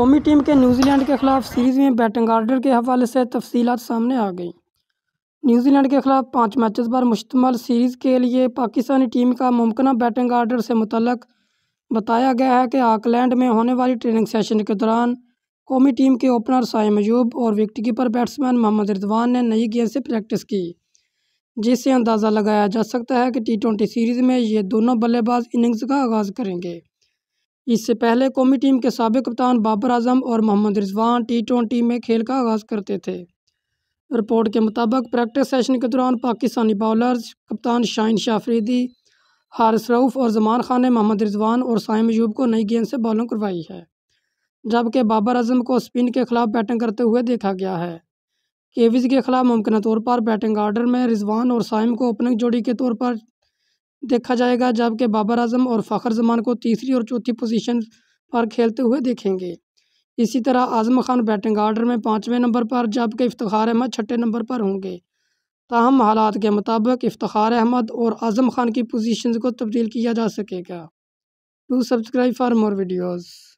कौमी टीम के न्यूजीलैंड के खिलाफ सीरीज़ में बैटिंग आर्डर के हवाले से तफसीत सामने आ गई न्यूजीलैंड के खिलाफ पाँच मैच पर मुश्तमल सीरीज़ के लिए पाकिस्तानी टीम का मुमकिन बैटिंग आर्डर से मुतलक बताया गया है कि आकलैंड में होने वाली ट्रेनिंग सेशन के दौरान कौमी टीम के ओपनर साय मयूब और wicket keeper batsman Mohammad Rizwan ने नई गेंद से प्रैक्टिस की जिससे अंदाज़ा लगाया जा सकता है कि टी ट्वेंटी सीरीज़ में ये दोनों बल्लेबाज इनिंग्स का आगाज़ करेंगे इससे पहले कौमी टीम के सबक कप्तान बाबर आजम और मोहम्मद रिजवान टी ट्वेंटी में खेल का आगाज़ करते थे रिपोर्ट के मुताबिक प्रैक्टिस सेशन के दौरान पाकिस्तानी बॉलर्स कप्तान शाहिन शाहफरीदी हारिस रऊफ़ और जमान खान ने मोहम्मद रिजवान और साइम यूब को नई गेंद से बॉलिंग करवाई है जबकि बाबर आजम को स्पिन के खिलाफ बैटिंग करते हुए देखा गया है केविज के खिलाफ मुमकिन तौर पर बैटिंग आर्डर में रिजवान और साइम को ओपनिंग जोड़ी के तौर पर देखा जाएगा जबकि बाबर आजम और फ़खर जमान को तीसरी और चौथी पोजीशन पर खेलते हुए देखेंगे इसी तरह आजम खान बैटिंग आर्डर में पाँचवें नंबर पर जबकि इफ्तार अहमद छठे नंबर पर होंगे ताहम हालात के मुताबिक इफ्तार अहमद और आजम खान की पोजीशन को तब्दील किया जा सकेगा to subscribe for more videos